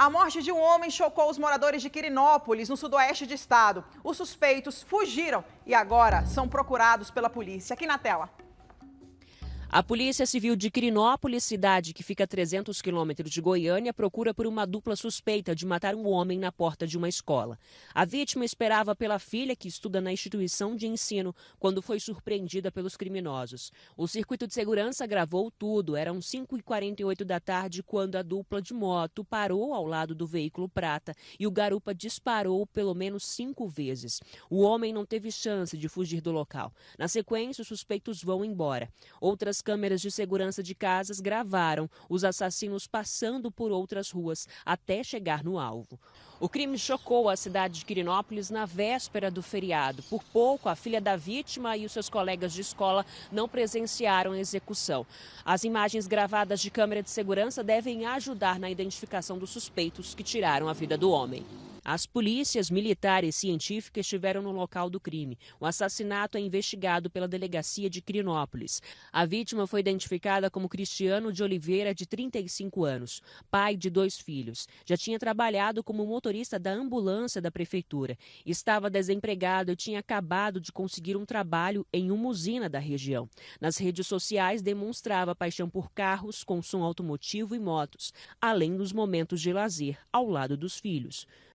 A morte de um homem chocou os moradores de Quirinópolis, no sudoeste do estado. Os suspeitos fugiram e agora são procurados pela polícia. Aqui na tela. A Polícia Civil de Quirinópolis, cidade que fica a 300 quilômetros de Goiânia, procura por uma dupla suspeita de matar um homem na porta de uma escola. A vítima esperava pela filha, que estuda na instituição de ensino, quando foi surpreendida pelos criminosos. O circuito de segurança gravou tudo. Eram 5h48 da tarde quando a dupla de moto parou ao lado do veículo prata e o garupa disparou pelo menos cinco vezes. O homem não teve chance de fugir do local. Na sequência, os suspeitos vão embora. Outras as câmeras de segurança de casas gravaram os assassinos passando por outras ruas até chegar no alvo. O crime chocou a cidade de Quirinópolis na véspera do feriado. Por pouco, a filha da vítima e os seus colegas de escola não presenciaram a execução. As imagens gravadas de câmera de segurança devem ajudar na identificação dos suspeitos que tiraram a vida do homem. As polícias militares e científicas estiveram no local do crime. O assassinato é investigado pela delegacia de Crinópolis. A vítima foi identificada como Cristiano de Oliveira, de 35 anos, pai de dois filhos. Já tinha trabalhado como motorista motorista da ambulância da prefeitura. Estava desempregado e tinha acabado de conseguir um trabalho em uma usina da região. Nas redes sociais, demonstrava paixão por carros, consumo automotivo e motos, além dos momentos de lazer ao lado dos filhos.